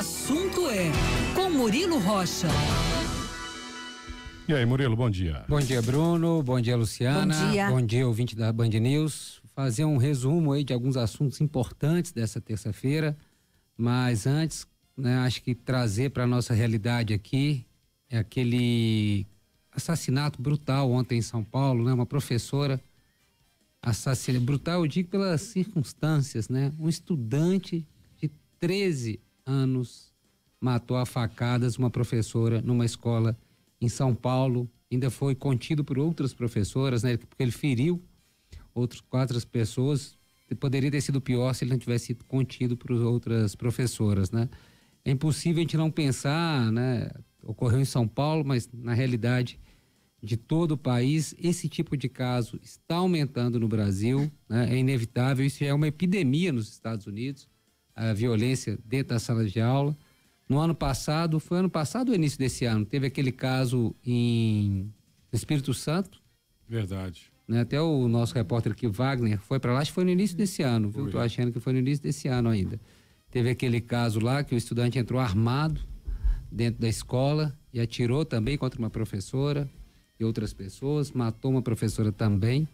assunto é com Murilo Rocha. E aí, Murilo, bom dia. Bom dia, Bruno. Bom dia, Luciana. Bom dia. Bom dia, ouvinte da Band News. Fazer um resumo aí de alguns assuntos importantes dessa terça-feira. Mas antes, né, acho que trazer para nossa realidade aqui é aquele assassinato brutal ontem em São Paulo, né? Uma professora assassina brutal, eu digo pelas circunstâncias, né? Um estudante de 13 anos, matou a facadas uma professora numa escola em São Paulo, ainda foi contido por outras professoras, né? Porque ele feriu outras quatro pessoas. Poderia ter sido pior se ele não tivesse sido contido por outras professoras, né? É impossível a gente não pensar, né? Ocorreu em São Paulo, mas na realidade de todo o país, esse tipo de caso está aumentando no Brasil, né? é inevitável, isso é uma epidemia nos Estados Unidos a violência dentro da sala de aula. No ano passado, foi ano passado ou início desse ano, teve aquele caso em Espírito Santo. Verdade. Né? Até o nosso repórter aqui, Wagner, foi para lá, acho que foi no início desse ano, viu? Estou achando que foi no início desse ano ainda. Teve aquele caso lá que o estudante entrou armado dentro da escola e atirou também contra uma professora e outras pessoas, matou uma professora também.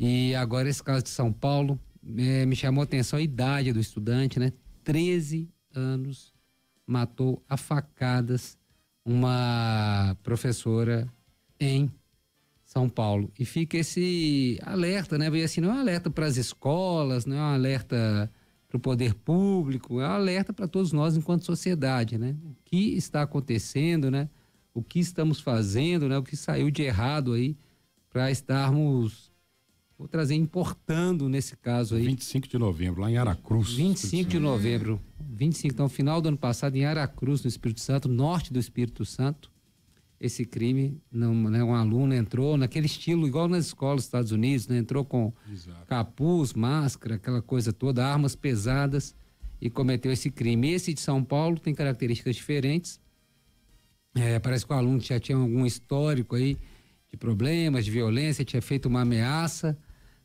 E agora esse caso de São Paulo, é, me chamou a atenção a idade do estudante, né? 13 anos matou a facadas uma professora em São Paulo. E fica esse alerta, né? assim, não é um alerta para as escolas, não é um alerta para o poder público, é um alerta para todos nós enquanto sociedade, né? O que está acontecendo, né? O que estamos fazendo, né? O que saiu de errado aí para estarmos Vou trazer importando nesse caso aí. 25 de novembro, lá em Aracruz. 25 de novembro. 25, então, final do ano passado, em Aracruz, no Espírito Santo, norte do Espírito Santo, esse crime, não, né, um aluno entrou naquele estilo, igual nas escolas dos Estados Unidos, né, entrou com Exato. capuz, máscara, aquela coisa toda, armas pesadas, e cometeu esse crime. Esse de São Paulo tem características diferentes. É, parece que o aluno já tinha algum histórico aí de problemas, de violência, tinha feito uma ameaça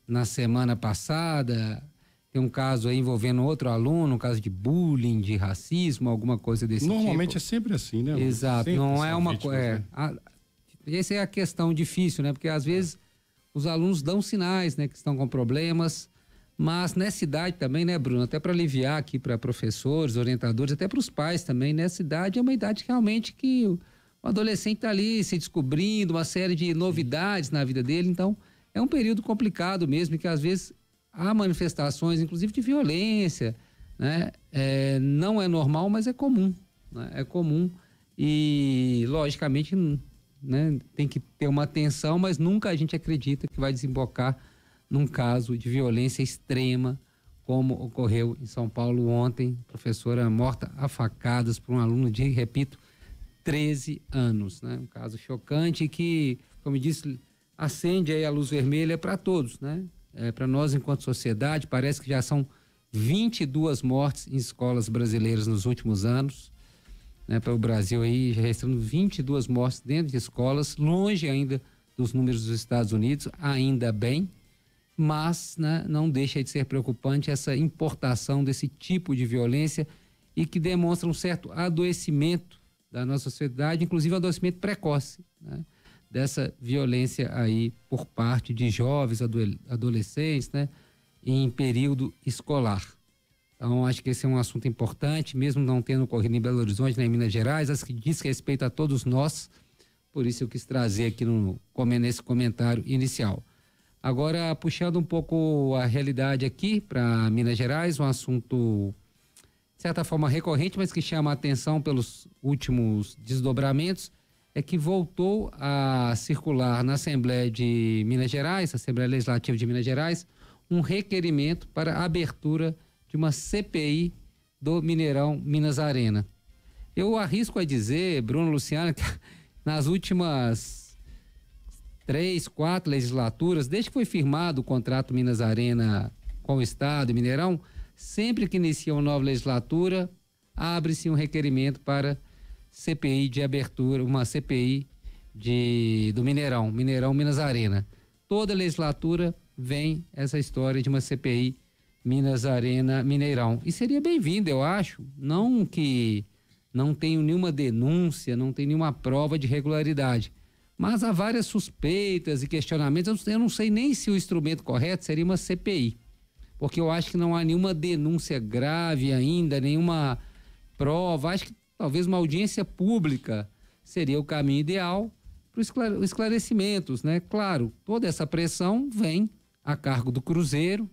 na semana passada. Tem um caso aí envolvendo outro aluno, um caso de bullying, de racismo, alguma coisa desse Normalmente tipo. Normalmente é sempre assim, né? Exato. Sempre não é uma coisa. É, né? essa é a questão difícil, né? Porque às é. vezes os alunos dão sinais, né? Que estão com problemas. Mas nessa idade também, né, Bruno? Até para aliviar aqui para professores, orientadores, até para os pais também, nessa idade é uma idade realmente que o adolescente está ali se descobrindo, uma série de novidades na vida dele. Então, é um período complicado mesmo, que às vezes há manifestações, inclusive de violência, né? É, não é normal, mas é comum, né? é comum e logicamente né, tem que ter uma atenção, mas nunca a gente acredita que vai desembocar num caso de violência extrema como ocorreu em São Paulo ontem, professora morta a facadas por um aluno de, repito, 13 anos, né? Um caso chocante que, como disse, acende aí a luz vermelha para todos, né? É, para nós, enquanto sociedade, parece que já são 22 mortes em escolas brasileiras nos últimos anos. Né, para o Brasil aí, já registrando 22 mortes dentro de escolas, longe ainda dos números dos Estados Unidos, ainda bem, mas né, não deixa de ser preocupante essa importação desse tipo de violência e que demonstra um certo adoecimento da nossa sociedade, inclusive adoecimento precoce. Né? dessa violência aí por parte de jovens, adolescentes, né, em período escolar. Então, acho que esse é um assunto importante, mesmo não tendo ocorrido em Belo Horizonte, nem em Minas Gerais, acho que diz respeito a todos nós, por isso eu quis trazer aqui no, nesse comentário inicial. Agora, puxando um pouco a realidade aqui para Minas Gerais, um assunto, de certa forma, recorrente, mas que chama a atenção pelos últimos desdobramentos, é que voltou a circular na Assembleia de Minas Gerais, Assembleia Legislativa de Minas Gerais, um requerimento para a abertura de uma CPI do Mineirão Minas Arena. Eu arrisco a dizer, Bruno Luciano, que nas últimas três, quatro legislaturas, desde que foi firmado o contrato Minas Arena com o Estado e Mineirão, sempre que inicia uma nova legislatura, abre-se um requerimento para CPI de abertura, uma CPI de, do Mineirão, Mineirão Minas Arena. Toda legislatura vem essa história de uma CPI Minas Arena Mineirão. E seria bem-vindo, eu acho. Não que não tenho nenhuma denúncia, não tem nenhuma prova de regularidade. Mas há várias suspeitas e questionamentos. Eu não sei nem se o instrumento correto seria uma CPI. Porque eu acho que não há nenhuma denúncia grave ainda, nenhuma prova. Acho que Talvez uma audiência pública seria o caminho ideal para os esclarecimentos, né? Claro, toda essa pressão vem a cargo do Cruzeiro,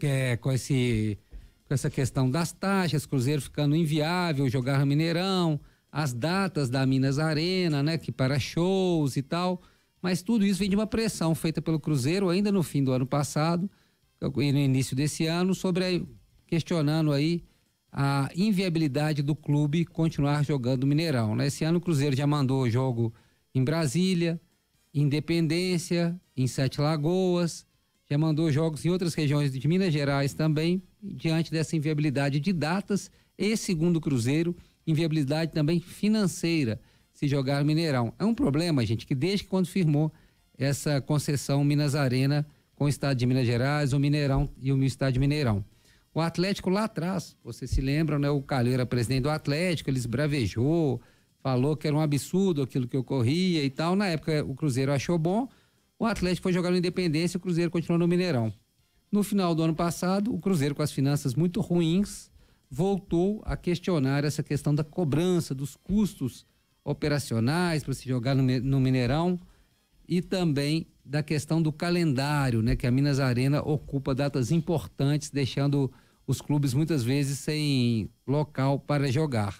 que é com esse com essa questão das taxas, Cruzeiro ficando inviável jogar Mineirão, as datas da Minas Arena, né, que para shows e tal, mas tudo isso vem de uma pressão feita pelo Cruzeiro ainda no fim do ano passado e no início desse ano sobre questionando aí a inviabilidade do clube continuar jogando Mineirão. Né? Esse ano o Cruzeiro já mandou jogo em Brasília, Independência, em Sete Lagoas, já mandou jogos em outras regiões de Minas Gerais também, diante dessa inviabilidade de datas e, segundo o Cruzeiro, inviabilidade também financeira se jogar Mineirão. É um problema, gente, que desde quando firmou essa concessão Minas Arena com o estado de Minas Gerais, o Mineirão e o de Mineirão. O Atlético lá atrás, vocês se lembram, né? O Calheiro presidente do Atlético, ele esbravejou, falou que era um absurdo aquilo que ocorria e tal. Na época o Cruzeiro achou bom, o Atlético foi jogar no Independência e o Cruzeiro continuou no Mineirão. No final do ano passado, o Cruzeiro, com as finanças muito ruins, voltou a questionar essa questão da cobrança, dos custos operacionais para se jogar no, no Mineirão e também da questão do calendário, né? Que a Minas Arena ocupa datas importantes, deixando os clubes muitas vezes sem local para jogar.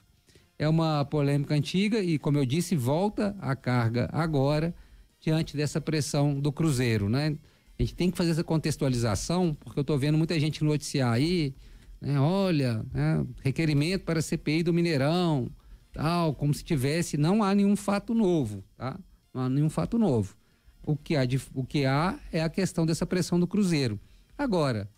É uma polêmica antiga e, como eu disse, volta a carga agora diante dessa pressão do Cruzeiro, né? A gente tem que fazer essa contextualização, porque eu estou vendo muita gente noticiar aí, né? Olha, né? requerimento para a CPI do Mineirão, tal, como se tivesse, não há nenhum fato novo, tá? Não há nenhum fato novo. O que há, de, o que há é a questão dessa pressão do Cruzeiro. Agora,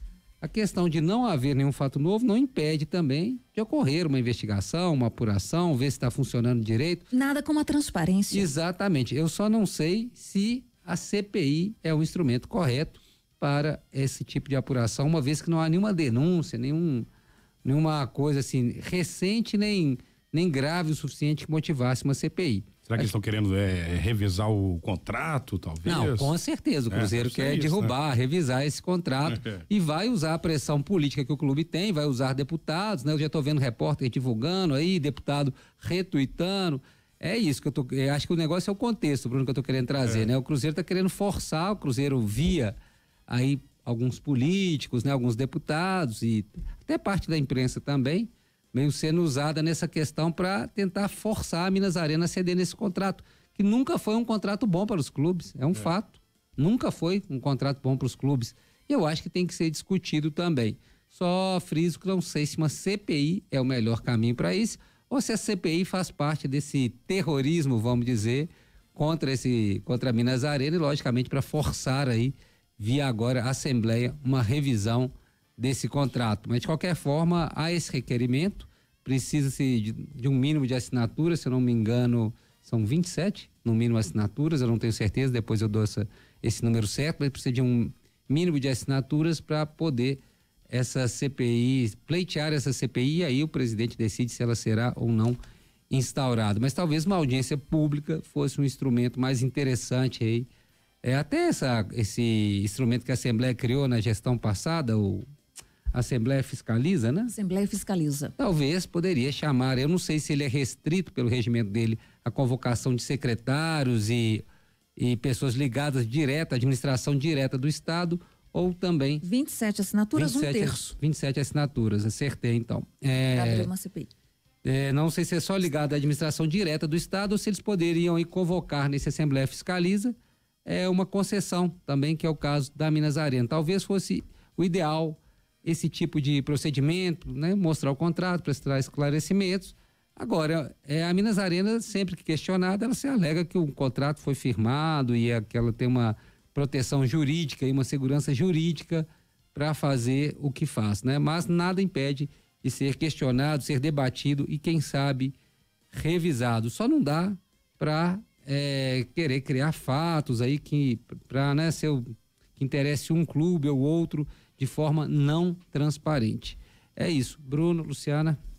a questão de não haver nenhum fato novo não impede também de ocorrer uma investigação, uma apuração, ver se está funcionando direito. Nada como a transparência. Exatamente. Eu só não sei se a CPI é o instrumento correto para esse tipo de apuração, uma vez que não há nenhuma denúncia, nenhum, nenhuma coisa assim recente nem, nem grave o suficiente que motivasse uma CPI. Será que eles estão querendo é, revisar o contrato, talvez? Não, com certeza. O é, Cruzeiro é, quer isso, né? derrubar, né? revisar esse contrato é. e vai usar a pressão política que o clube tem, vai usar deputados, né? Eu já estou vendo repórter divulgando aí, deputado retuitando. É isso que eu tô. Eu é, acho que o negócio é o contexto, Bruno, que eu estou querendo trazer, né? O Cruzeiro está querendo forçar o Cruzeiro via aí alguns políticos, né? Alguns deputados e até parte da imprensa também meio sendo usada nessa questão para tentar forçar a Minas Arena a ceder nesse contrato, que nunca foi um contrato bom para os clubes, é um é. fato. Nunca foi um contrato bom para os clubes. E eu acho que tem que ser discutido também. Só friso que não sei se uma CPI é o melhor caminho para isso, ou se a CPI faz parte desse terrorismo, vamos dizer, contra esse contra Minas Arena e logicamente para forçar aí via agora a Assembleia uma revisão desse contrato. Mas, de qualquer forma, há esse requerimento, precisa-se de, de, um mínimo de assinaturas, se eu não me engano, são 27, no mínimo, assinaturas, eu não tenho certeza, depois eu dou essa, esse número certo, mas precisa de um mínimo de assinaturas para poder essa CPI, pleitear essa CPI, e aí o presidente decide se ela será ou não instaurada. Mas talvez uma audiência pública fosse um instrumento mais interessante aí. É até essa, esse instrumento que a Assembleia criou na gestão passada, o Assembleia fiscaliza, né? Assembleia fiscaliza. Talvez poderia chamar, eu não sei se ele é restrito pelo regimento dele, a convocação de secretários e, e pessoas ligadas direta, à administração direta do Estado, ou também. 27 assinaturas, 27, um terço. 27 assinaturas, acertei então. É, é, não sei se é só ligado à administração direta do Estado ou se eles poderiam ir convocar nesse Assembleia Fiscaliza é uma concessão também, que é o caso da Minas Arena. Talvez fosse o ideal esse tipo de procedimento, né? mostrar o contrato, prestar esclarecimentos. Agora, é, a Minas Arena, sempre que questionada, ela se alega que o contrato foi firmado e é, que ela tem uma proteção jurídica e uma segurança jurídica para fazer o que faz, né? Mas nada impede de ser questionado, ser debatido e, quem sabe, revisado. Só não dá para é, querer criar fatos aí que para né, que interesse um clube ou outro de forma não transparente. É isso. Bruno, Luciana.